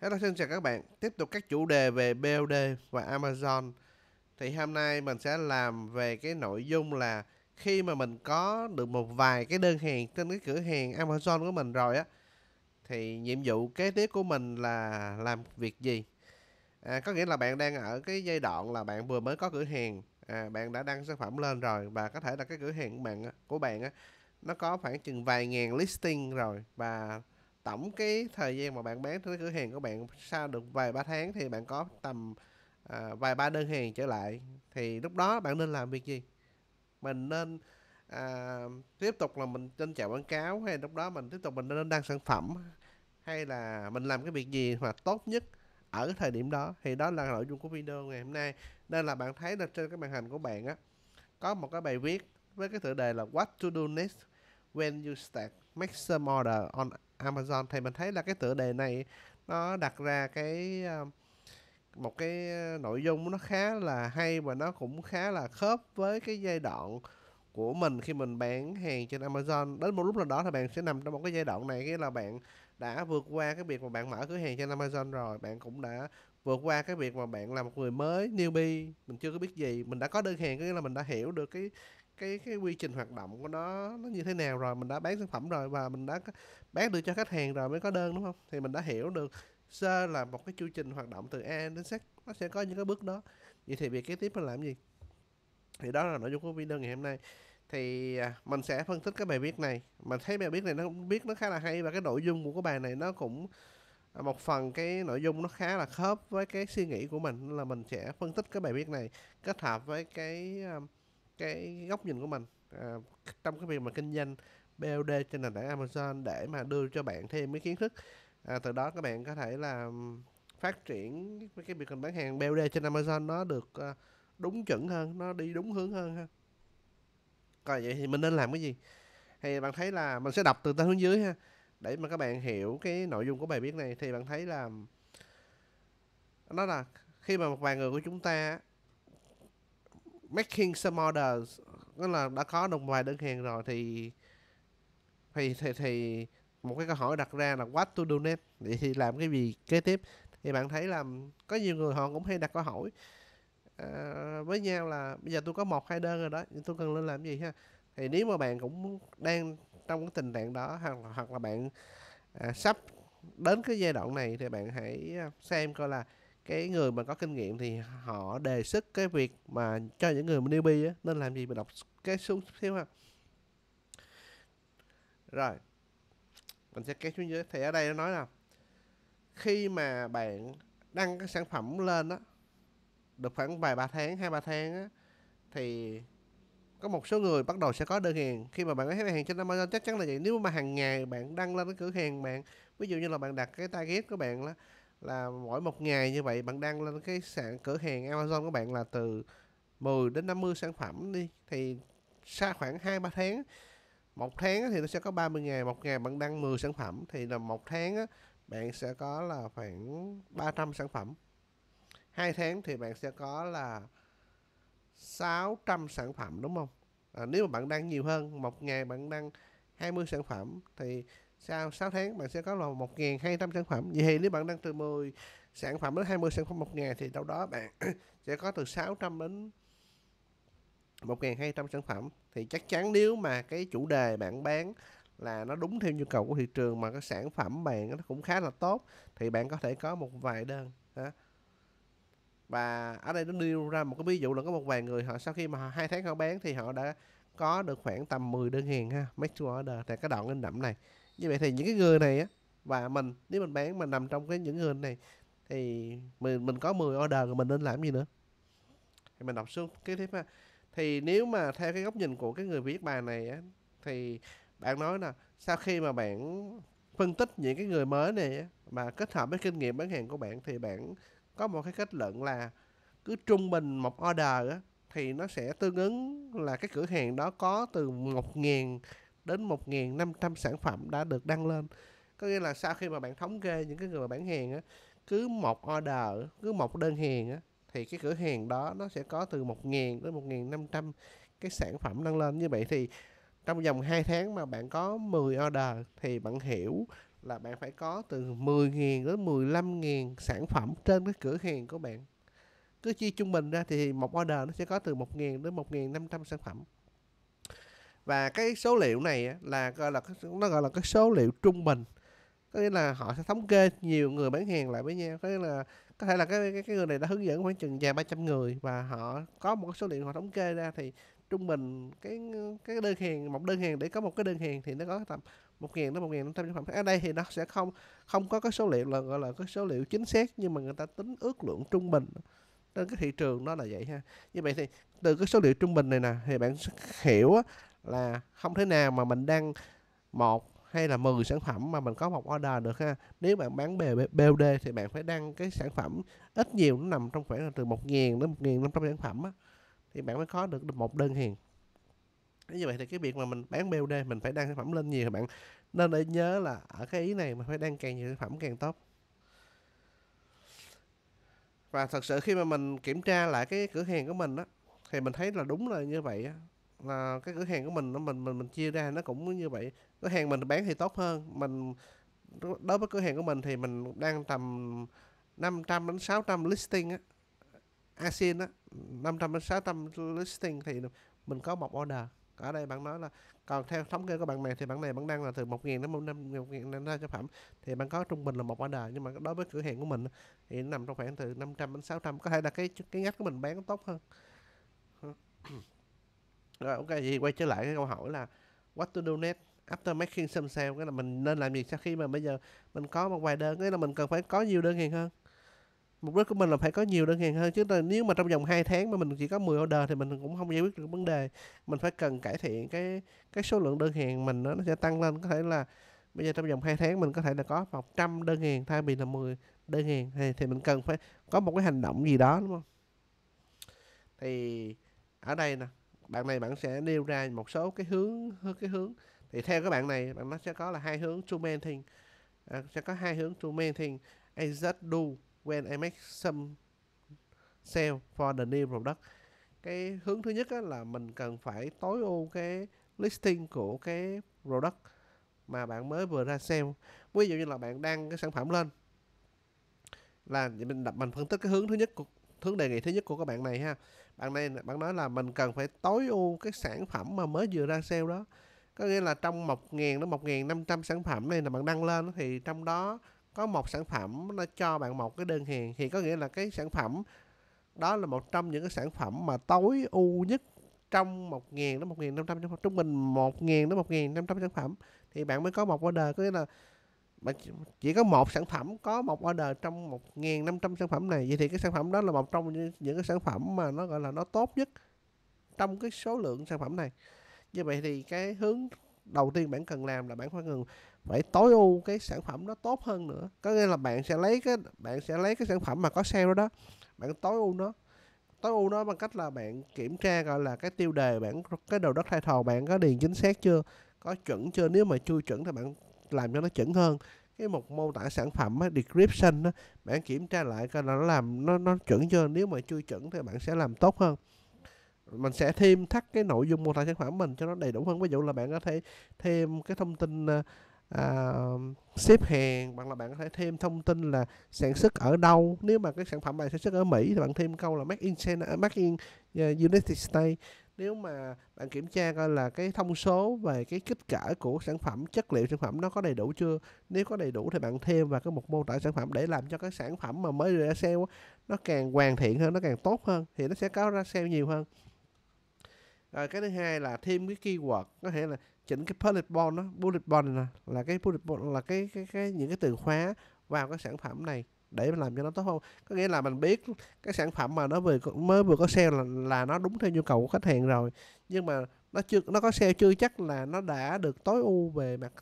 Hello xin chào các bạn, tiếp tục các chủ đề về BOD và Amazon Thì hôm nay mình sẽ làm về cái nội dung là Khi mà mình có được một vài cái đơn hàng trên cái cửa hàng Amazon của mình rồi á Thì nhiệm vụ kế tiếp của mình là làm việc gì à, Có nghĩa là bạn đang ở cái giai đoạn là bạn vừa mới có cửa hàng à, Bạn đã đăng sản phẩm lên rồi và có thể là cái cửa hàng của bạn, của bạn á Nó có khoảng chừng vài ngàn listing rồi và tổng cái thời gian mà bạn bán tới cửa hàng của bạn sau được vài ba tháng thì bạn có tầm à, vài ba đơn hàng trở lại thì lúc đó bạn nên làm việc gì mình nên à, tiếp tục là mình trên chạy quảng cáo hay lúc đó mình tiếp tục mình nên đăng sản phẩm hay là mình làm cái việc gì mà tốt nhất ở thời điểm đó thì đó là nội dung của video ngày hôm nay nên là bạn thấy là trên cái màn hình của bạn á có một cái bài viết với cái tựa đề là What to do next when you start maximum order on Amazon thì mình thấy là cái tựa đề này nó đặt ra cái ờ, một cái nội dung nó khá là hay và nó cũng khá là khớp với cái giai đoạn của mình khi mình bán hàng trên Amazon đến một lúc nào đó thì bạn sẽ nằm trong một cái giai đoạn này cái là bạn đã vượt qua cái việc mà bạn mở cửa hàng trên Amazon rồi bạn cũng đã vượt qua cái việc mà bạn là một người mới newbie mình chưa có biết gì mình đã có đơn hàng có nghĩa là mình đã hiểu được cái cái cái quy trình hoạt động của nó nó như thế nào rồi mình đã bán sản phẩm rồi và mình đã bán được cho khách hàng rồi mới có đơn đúng không thì mình đã hiểu được sơ là một cái chu trình hoạt động từ A đến Z nó sẽ có những cái bước đó vậy thì việc kế tiếp mình làm gì thì đó là nội dung của video ngày hôm nay thì à, mình sẽ phân tích cái bài viết này mình thấy bài viết này nó biết nó khá là hay và cái nội dung của cái bài này nó cũng à, một phần cái nội dung nó khá là khớp với cái suy nghĩ của mình là mình sẽ phân tích cái bài viết này kết hợp với cái à, cái góc nhìn của mình à, trong cái việc mà kinh doanh BOD trên nền tảng Amazon để mà đưa cho bạn thêm cái kiến thức à, từ đó các bạn có thể là phát triển cái, việc mình bán hàng BOD trên Amazon nó được à, đúng chuẩn hơn nó đi đúng hướng hơn ha còn vậy thì mình nên làm cái gì thì bạn thấy là mình sẽ đọc từ trên hướng dưới ha để mà các bạn hiểu cái nội dung của bài viết này thì bạn thấy là nó là khi mà một vài người của chúng ta making some orders nghĩa là đã có được vài đơn hàng rồi thì thì thì, thì một cái câu hỏi đặt ra là what to do next để thì làm cái gì kế tiếp thì bạn thấy là có nhiều người họ cũng hay đặt câu hỏi à, với nhau là bây giờ tôi có một hai đơn rồi đó nhưng tôi cần lên làm gì ha thì nếu mà bạn cũng đang trong cái tình trạng đó hoặc là hoặc là bạn à, sắp đến cái giai đoạn này thì bạn hãy à, xem coi là cái người mà có kinh nghiệm thì họ đề xuất cái việc mà cho những người newbie á, nên làm gì mình đọc cái xuống xíu ha rồi mình sẽ kéo xuống dưới thì ở đây nó nói là khi mà bạn đăng cái sản phẩm lên đó được khoảng vài ba tháng hai ba tháng á, thì có một số người bắt đầu sẽ có đơn hàng khi mà bạn có thấy hàng trên Amazon chắc chắn là vậy nếu mà hàng ngày bạn đăng lên cái cửa hàng bạn ví dụ như là bạn đặt cái target của bạn là là mỗi một ngày như vậy bạn đăng lên cái sàn cửa hàng Amazon của bạn là từ 10 đến 50 sản phẩm đi thì xa khoảng 2 3 tháng. Một tháng thì nó sẽ có 30 ngày, một ngày bạn đăng 10 sản phẩm thì là một tháng bạn sẽ có là khoảng 300 sản phẩm. Hai tháng thì bạn sẽ có là 600 sản phẩm đúng không? À, nếu mà bạn đăng nhiều hơn, một ngày bạn đăng 20 sản phẩm thì sau 6 tháng bạn sẽ có là 1.200 sản phẩm vậy thì nếu bạn đang từ 10 sản phẩm đến 20 sản phẩm một ngày thì đâu đó bạn sẽ có từ 600 đến 1.200 sản phẩm thì chắc chắn nếu mà cái chủ đề bạn bán là nó đúng theo nhu cầu của thị trường mà cái sản phẩm bạn nó cũng khá là tốt thì bạn có thể có một vài đơn ha. và ở đây nó nêu ra một cái ví dụ là có một vài người họ sau khi mà hai tháng họ bán thì họ đã có được khoảng tầm 10 đơn hàng ha make to order tại cái đoạn in đậm này như vậy thì những cái người này á và mình nếu mình bán mà nằm trong cái những người này thì mình mình có 10 order rồi mình nên làm gì nữa thì mình đọc xuống cái tiếp ha thì nếu mà theo cái góc nhìn của cái người viết bài này á thì bạn nói là sau khi mà bạn phân tích những cái người mới này á, mà kết hợp với kinh nghiệm bán hàng của bạn thì bạn có một cái kết luận là cứ trung bình một order á, thì nó sẽ tương ứng là cái cửa hàng đó có từ 1.000 đến 1.500 sản phẩm đã được đăng lên có nghĩa là sau khi mà bạn thống kê những cái người mà bán hàng á cứ một order cứ một đơn hàng á thì cái cửa hàng đó nó sẽ có từ 1.000 đến 1.500 cái sản phẩm đăng lên như vậy thì trong vòng 2 tháng mà bạn có 10 order thì bạn hiểu là bạn phải có từ 10.000 đến 15.000 sản phẩm trên cái cửa hàng của bạn cứ chia trung bình ra thì một order nó sẽ có từ 1.000 đến 1.500 sản phẩm và cái số liệu này là gọi là nó gọi là cái số liệu trung bình có nghĩa là họ sẽ thống kê nhiều người bán hàng lại với nhau có nghĩa là có thể là cái cái, cái người này đã hướng dẫn khoảng chừng vài ba trăm người và họ có một số liệu họ thống kê ra thì trung bình cái cái đơn hàng một đơn hàng để có một cái đơn hàng thì nó có tầm một ngàn đến một ngàn năm trăm sản phẩm ở đây thì nó sẽ không không có cái số liệu là gọi là cái số liệu chính xác nhưng mà người ta tính ước lượng trung bình trên cái thị trường nó là vậy ha như vậy thì từ cái số liệu trung bình này nè thì bạn hiểu là không thể nào mà mình đăng một hay là 10 sản phẩm mà mình có một order được ha nếu bạn bán bề BOD thì bạn phải đăng cái sản phẩm ít nhiều nó nằm trong khoảng là từ 1.000 đến 1.500 sản phẩm á, thì bạn mới có được một đơn hàng như vậy thì cái việc mà mình bán BOD mình phải đăng sản phẩm lên nhiều thì bạn nên để nhớ là ở cái ý này mình phải đăng càng nhiều sản phẩm càng tốt và thật sự khi mà mình kiểm tra lại cái cửa hàng của mình á thì mình thấy là đúng là như vậy á là ờ, cái cửa hàng của mình nó mình mình mình chia ra nó cũng như vậy cửa hàng mình bán thì tốt hơn mình đối với cửa hàng của mình thì mình đang tầm 500 đến 600 listing á ASIN á 500 đến 600 listing thì mình có một order ở đây bạn nói là còn theo thống kê của bạn này thì bạn này bạn đang là từ 1.000 đến 5 1.000 đến 5 phẩm thì bạn có trung bình là một order nhưng mà đối với cửa hàng của mình thì nó nằm trong khoảng từ 500 đến 600 có thể là cái cái ngách của mình bán tốt hơn rồi ok vậy quay trở lại cái câu hỏi là what to do next after making some sale cái là mình nên làm gì sau khi mà bây giờ mình có một vài đơn cái là mình cần phải có nhiều đơn hàng hơn mục đích của mình là phải có nhiều đơn hàng hơn chứ là nếu mà trong vòng 2 tháng mà mình chỉ có 10 order thì mình cũng không giải quyết được vấn đề mình phải cần cải thiện cái cái số lượng đơn hàng mình nó, nó sẽ tăng lên có thể là bây giờ trong vòng 2 tháng mình có thể là có 100 đơn hàng thay vì là 10 đơn hàng thì, thì mình cần phải có một cái hành động gì đó đúng không thì ở đây nè bạn này bạn sẽ nêu ra một số cái hướng cái hướng thì theo các bạn này bạn nó sẽ có là hai hướng to maintain à, sẽ có hai hướng to maintain I just do when I make some sale for the new product cái hướng thứ nhất là mình cần phải tối ưu cái listing của cái product mà bạn mới vừa ra sale ví dụ như là bạn đăng cái sản phẩm lên là mình đập mình phân tích cái hướng thứ nhất của hướng đề nghị thứ nhất của các bạn này ha bạn này bạn nói là mình cần phải tối ưu cái sản phẩm mà mới vừa ra sale đó có nghĩa là trong 1.000 đến 1.500 sản phẩm này là bạn đăng lên thì trong đó có một sản phẩm nó cho bạn một cái đơn hàng thì có nghĩa là cái sản phẩm đó là một trong những cái sản phẩm mà tối ưu nhất trong 1.000 đến 1.500 trung bình 1.000 đến 1.500 sản phẩm thì bạn mới có một order có nghĩa là mà chỉ có một sản phẩm có một order trong 1.500 sản phẩm này vậy thì cái sản phẩm đó là một trong những, những cái sản phẩm mà nó gọi là nó tốt nhất trong cái số lượng sản phẩm này như vậy thì cái hướng đầu tiên bạn cần làm là bạn phải ngừng phải tối ưu cái sản phẩm nó tốt hơn nữa có nghĩa là bạn sẽ lấy cái bạn sẽ lấy cái sản phẩm mà có sale đó bạn tối ưu nó tối ưu nó bằng cách là bạn kiểm tra gọi là cái tiêu đề bạn cái đầu đất thay thầu bạn có điền chính xác chưa có chuẩn chưa nếu mà chưa chuẩn thì bạn làm cho nó chuẩn hơn cái một mô tả sản phẩm á, description á, bạn kiểm tra lại coi là nó làm nó nó chuẩn chưa nếu mà chưa chuẩn thì bạn sẽ làm tốt hơn mình sẽ thêm thắt cái nội dung mô tả sản phẩm mình cho nó đầy đủ hơn ví dụ là bạn có thể thêm cái thông tin ờ, à, xếp hàng hoặc là bạn có thể thêm thông tin là sản xuất ở đâu nếu mà cái sản phẩm bạn sản xuất ở Mỹ thì bạn thêm câu là made in China, made in ờ, United States nếu mà bạn kiểm tra coi là cái thông số về cái kích cỡ của sản phẩm chất liệu sản phẩm nó có đầy đủ chưa nếu có đầy đủ thì bạn thêm vào cái mục mô tả sản phẩm để làm cho cái sản phẩm mà mới ra sale nó càng hoàn thiện hơn nó càng tốt hơn thì nó sẽ có ra sale nhiều hơn rồi cái thứ hai là thêm cái keyword có thể là chỉnh cái bullet point đó bullet point này là cái bullet point là cái cái cái những cái từ khóa vào cái sản phẩm này để làm cho nó tốt hơn có nghĩa là mình biết cái sản phẩm mà nó vừa mới vừa có sale là, là nó đúng theo nhu cầu của khách hàng rồi nhưng mà nó chưa nó có sale chưa chắc là nó đã được tối ưu về mặt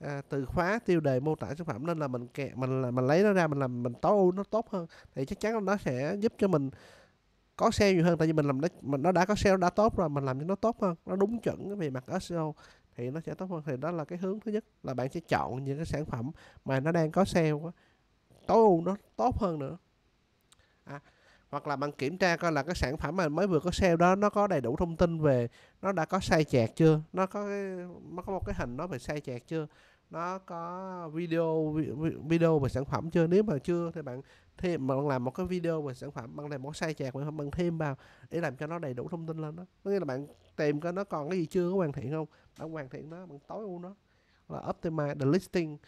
à, từ khóa tiêu đề mô tả sản phẩm nên là mình kẹt mình là mình lấy nó ra mình làm mình tối ưu nó tốt hơn thì chắc chắn nó sẽ giúp cho mình có sale nhiều hơn tại vì mình làm nó mình nó đã có sale đã tốt rồi mình làm cho nó tốt hơn nó đúng chuẩn về mặt SEO thì nó sẽ tốt hơn thì đó là cái hướng thứ nhất là bạn sẽ chọn những cái sản phẩm mà nó đang có sale tối ưu nó tốt hơn nữa à, hoặc là bạn kiểm tra coi là cái sản phẩm mà mới vừa có sale đó nó có đầy đủ thông tin về nó đã có sai chạc chưa nó có cái, nó có một cái hình nó về sai chạc chưa nó có video video về sản phẩm chưa nếu mà chưa thì bạn thêm bạn làm một cái video về sản phẩm bằng làm một sai chạc bạn bạn thêm vào để làm cho nó đầy đủ thông tin lên đó có nghĩa là bạn tìm coi nó còn cái gì chưa có hoàn thiện không bạn hoàn thiện nó bạn tối ưu nó là optimize the listing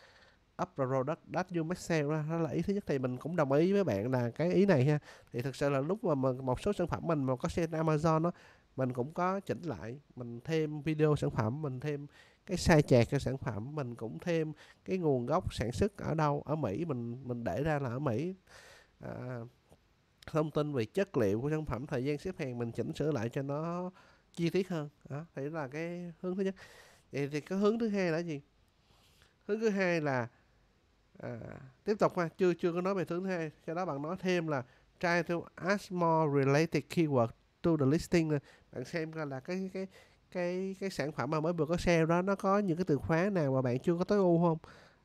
up product that you make sense ra đó là ý thứ nhất thì mình cũng đồng ý với bạn là cái ý này ha thì thực sự là lúc mà một số sản phẩm mình mà có trên Amazon đó mình cũng có chỉnh lại mình thêm video sản phẩm mình thêm cái sai chạc cho sản phẩm mình cũng thêm cái nguồn gốc sản xuất ở đâu ở Mỹ mình mình để ra là ở Mỹ à, thông tin về chất liệu của sản phẩm thời gian xếp hàng mình chỉnh sửa lại cho nó chi tiết hơn đó thì là cái hướng thứ nhất vậy thì cái hướng thứ hai là gì hướng thứ hai là à, tiếp tục ha chưa chưa có nói về thứ hai sau đó bạn nói thêm là try to add more related keyword to the listing này. bạn xem coi là cái cái cái cái sản phẩm mà mới vừa có sale đó nó có những cái từ khóa nào mà bạn chưa có tối ưu không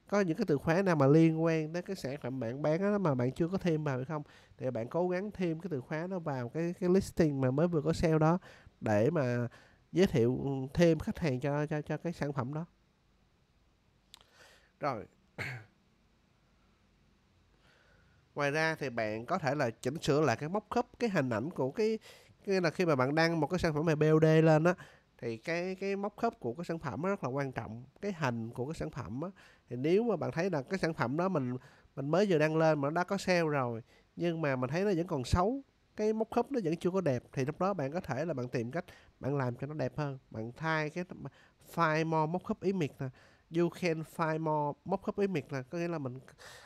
có những cái từ khóa nào mà liên quan đến cái sản phẩm bạn bán đó mà bạn chưa có thêm vào hay không thì bạn cố gắng thêm cái từ khóa nó vào cái cái listing mà mới vừa có sale đó để mà giới thiệu thêm khách hàng cho cho cho cái sản phẩm đó rồi ngoài ra thì bạn có thể là chỉnh sửa lại cái móc khớp cái hình ảnh của cái nghĩa là khi mà bạn đăng một cái sản phẩm về BOD lên á thì cái cái móc khớp của cái sản phẩm rất là quan trọng cái hình của cái sản phẩm á thì nếu mà bạn thấy là cái sản phẩm đó mình mình mới vừa đăng lên mà nó đã có sale rồi nhưng mà mình thấy nó vẫn còn xấu cái móc khớp nó vẫn chưa có đẹp thì lúc đó bạn có thể là bạn tìm cách bạn làm cho nó đẹp hơn bạn thay cái file mo móc khớp ý miệt nè you can find more móc khớp với miệt là có nghĩa là mình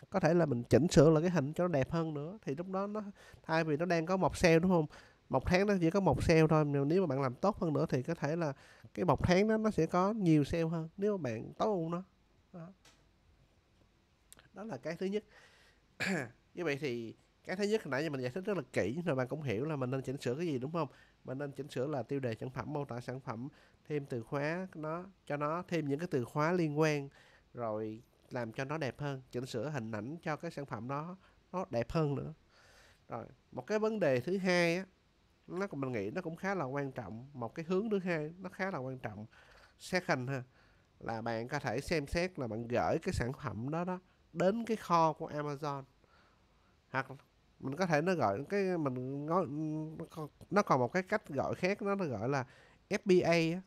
có thể là mình chỉnh sửa lại cái hình cho nó đẹp hơn nữa thì lúc đó nó thay vì nó đang có một sale đúng không một tháng nó chỉ có một sale thôi nếu mà bạn làm tốt hơn nữa thì có thể là cái một tháng đó nó sẽ có nhiều sale hơn nếu mà bạn tối ưu nó đó. đó là cái thứ nhất như vậy thì cái thứ nhất hồi nãy giờ mình giải thích rất là kỹ rồi bạn cũng hiểu là mình nên chỉnh sửa cái gì đúng không mình nên chỉnh sửa là tiêu đề sản phẩm mô tả sản phẩm thêm từ khóa nó cho nó thêm những cái từ khóa liên quan rồi làm cho nó đẹp hơn chỉnh sửa hình ảnh cho cái sản phẩm đó nó đẹp hơn nữa rồi một cái vấn đề thứ hai á nó mình nghĩ nó cũng khá là quan trọng một cái hướng thứ hai nó khá là quan trọng xét hành ha là bạn có thể xem xét là bạn gửi cái sản phẩm đó đó đến cái kho của Amazon hoặc mình có thể nó gọi cái mình nó, nó còn một cái cách gọi khác nó nó gọi là FBA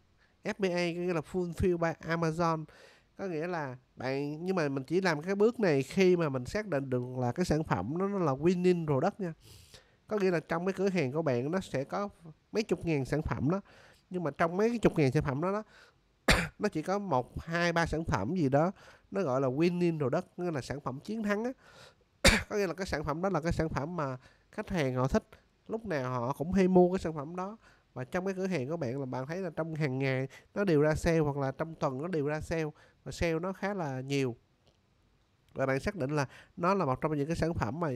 FBA có nghĩa là fulfill by Amazon có nghĩa là bạn nhưng mà mình chỉ làm cái bước này khi mà mình xác định được là cái sản phẩm nó, nó là winning product nha có nghĩa là trong cái cửa hàng của bạn nó sẽ có mấy chục ngàn sản phẩm đó nhưng mà trong mấy cái chục ngàn sản phẩm đó đó nó chỉ có một hai ba sản phẩm gì đó nó gọi là winning product nghĩa là sản phẩm chiến thắng á có nghĩa là cái sản phẩm đó là cái sản phẩm mà khách hàng họ thích lúc nào họ cũng hay mua cái sản phẩm đó mà trong cái cửa hàng của bạn là bạn thấy là trong hàng ngày nó đều ra sale hoặc là trong tuần nó đều ra sale và sale nó khá là nhiều và bạn xác định là nó là một trong những cái sản phẩm mà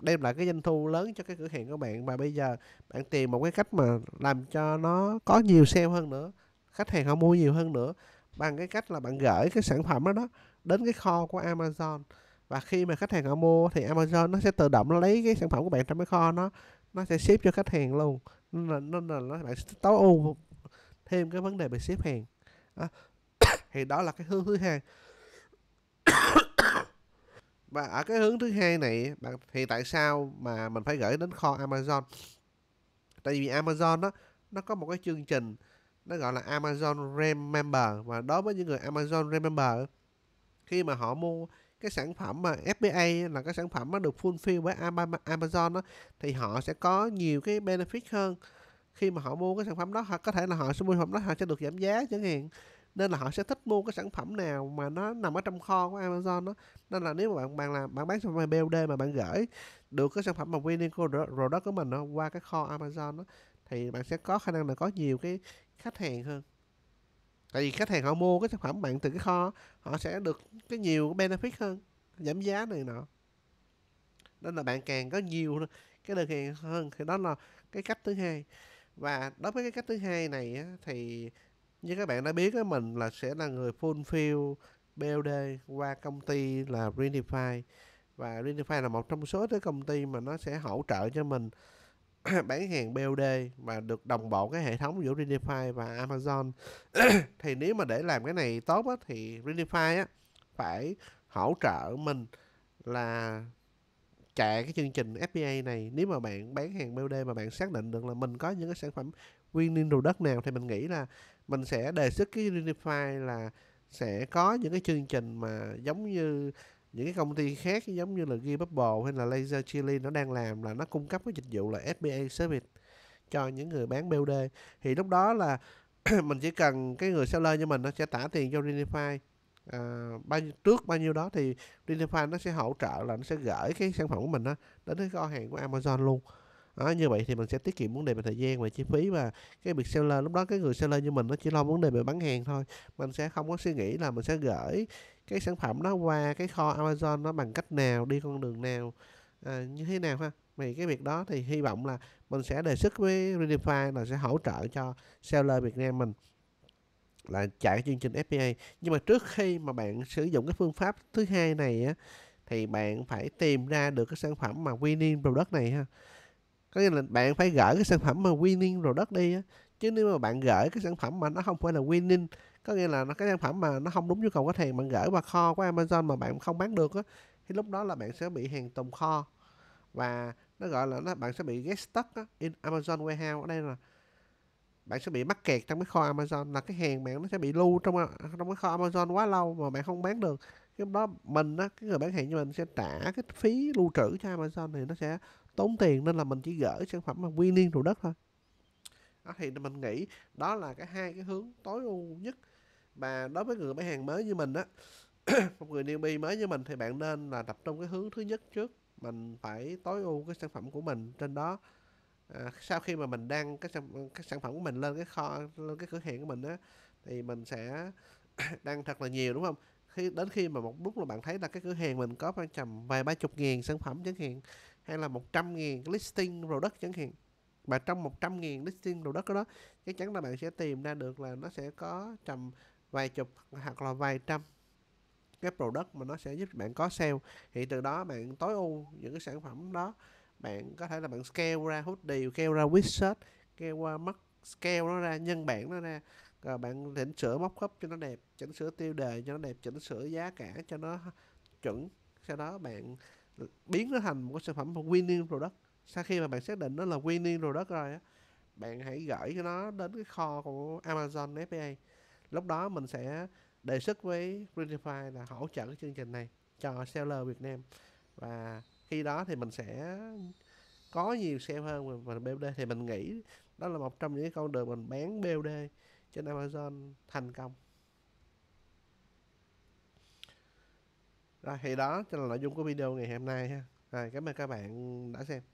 đem lại cái doanh thu lớn cho cái cửa hàng của bạn và bây giờ bạn tìm một cái cách mà làm cho nó có nhiều sale hơn nữa khách hàng họ mua nhiều hơn nữa bằng cái cách là bạn gửi cái sản phẩm đó, đó đến cái kho của Amazon và khi mà khách hàng họ mua thì Amazon nó sẽ tự động nó lấy cái sản phẩm của bạn trong cái kho nó nó sẽ ship cho khách hàng luôn nên là nó là nó bạn tối ưu thêm cái vấn đề về ship hàng đó. thì đó là cái hướng thứ hai và ở cái hướng thứ hai này bạn thì tại sao mà mình phải gửi đến kho Amazon tại vì Amazon đó nó có một cái chương trình nó gọi là Amazon Remember và đối với những người Amazon Remember khi mà họ mua cái sản phẩm mà FBA là cái sản phẩm nó được fulfill với Amazon đó, thì họ sẽ có nhiều cái benefit hơn khi mà họ mua cái sản phẩm đó họ có thể là họ sẽ mua sản phẩm đó họ sẽ được giảm giá chẳng hạn nên là họ sẽ thích mua cái sản phẩm nào mà nó nằm ở trong kho của Amazon đó nên là nếu mà bạn bạn làm bạn bán sản phẩm BOD mà bạn gửi được cái sản phẩm mà winning product của mình nó qua cái kho Amazon đó thì bạn sẽ có khả năng là có nhiều cái khách hàng hơn tại vì khách hàng họ mua cái sản phẩm bạn từ cái kho họ sẽ được cái nhiều benefit hơn giảm giá này nọ nên là bạn càng có nhiều cái đơn hàng hơn thì đó là cái cách thứ hai và đối với cái cách thứ hai này á, thì như các bạn đã biết á, mình là sẽ là người fulfill BOD qua công ty là Renify và Renify là một trong số cái công ty mà nó sẽ hỗ trợ cho mình bán hàng BOD mà được đồng bộ cái hệ thống giữa Redify và Amazon thì nếu mà để làm cái này tốt á, thì Redify á, phải hỗ trợ mình là chạy cái chương trình FBA này nếu mà bạn bán hàng BOD mà bạn xác định được là mình có những cái sản phẩm winning đất nào thì mình nghĩ là mình sẽ đề xuất cái Unify là sẽ có những cái chương trình mà giống như những cái công ty khác giống như là Gearbubble hay là Laser Chili nó đang làm là nó cung cấp cái dịch vụ là FBA service cho những người bán BOD thì lúc đó là mình chỉ cần cái người seller như mình nó sẽ trả tiền cho Renify à, bao nhiêu, trước bao nhiêu đó thì Renify nó sẽ hỗ trợ là nó sẽ gửi cái sản phẩm của mình đó đến cái kho hàng của Amazon luôn đó, như vậy thì mình sẽ tiết kiệm vấn đề về thời gian và chi phí và cái việc seller lúc đó cái người seller như mình nó chỉ lo vấn đề về bán hàng thôi mình sẽ không có suy nghĩ là mình sẽ gửi cái sản phẩm đó qua cái kho Amazon nó bằng cách nào đi con đường nào à, như thế nào ha vì cái việc đó thì hy vọng là mình sẽ đề xuất với Redify là sẽ hỗ trợ cho seller Việt Nam mình là chạy chương trình FBA nhưng mà trước khi mà bạn sử dụng cái phương pháp thứ hai này á thì bạn phải tìm ra được cái sản phẩm mà winning product này ha có nghĩa là bạn phải gửi cái sản phẩm mà winning rồi đất đi á chứ nếu mà bạn gửi cái sản phẩm mà nó không phải là winning có nghĩa là nó cái sản phẩm mà nó không đúng nhu cầu khách hàng bạn gửi vào kho của Amazon mà bạn không bán được á thì lúc đó là bạn sẽ bị hàng tồn kho và nó gọi là nó bạn sẽ bị get stuck á, in Amazon warehouse ở đây là bạn sẽ bị mắc kẹt trong cái kho Amazon là cái hàng bạn nó sẽ bị lưu trong trong cái kho Amazon quá lâu mà bạn không bán được lúc đó mình á cái người bán hàng như mình sẽ trả cái phí lưu trữ cho Amazon thì nó sẽ tốn tiền nên là mình chỉ gửi sản phẩm mà nguyên niên trụ đất thôi đó thì mình nghĩ đó là cái hai cái hướng tối ưu nhất mà đối với người bán hàng mới như mình á một người newbie mới như mình thì bạn nên là tập trung cái hướng thứ nhất trước mình phải tối ưu cái sản phẩm của mình trên đó à, sau khi mà mình đăng cái sản, cái sản phẩm của mình lên cái kho lên cái cửa hàng của mình á thì mình sẽ đăng thật là nhiều đúng không khi đến khi mà một lúc là bạn thấy là cái cửa hàng mình có khoảng tầm vài ba chục ngàn sản phẩm chẳng hạn hay là 100.000 listing product chẳng hạn và trong 100.000 listing product đó chắc chắn là bạn sẽ tìm ra được là nó sẽ có tầm vài chục hoặc là vài trăm cái product mà nó sẽ giúp bạn có sale thì từ đó bạn tối ưu những cái sản phẩm đó bạn có thể là bạn scale ra hút điều scale ra wizard scale qua mắt scale nó ra nhân bản nó ra rồi bạn chỉnh sửa móc khớp cho nó đẹp chỉnh sửa tiêu đề cho nó đẹp chỉnh sửa giá cả cho nó chuẩn sau đó bạn biến nó thành một cái sản phẩm một winning product sau khi mà bạn xác định nó là winning product rồi á bạn hãy gửi cho nó đến cái kho của Amazon FBA lúc đó mình sẽ đề xuất với Greenify là hỗ trợ cái chương trình này cho seller Việt Nam và khi đó thì mình sẽ có nhiều sale hơn và BOD thì mình nghĩ đó là một trong những con đường mình bán BOD trên Amazon thành công Rồi thì đó chính là nội dung của video ngày hôm nay ha. Rồi cảm ơn các bạn đã xem.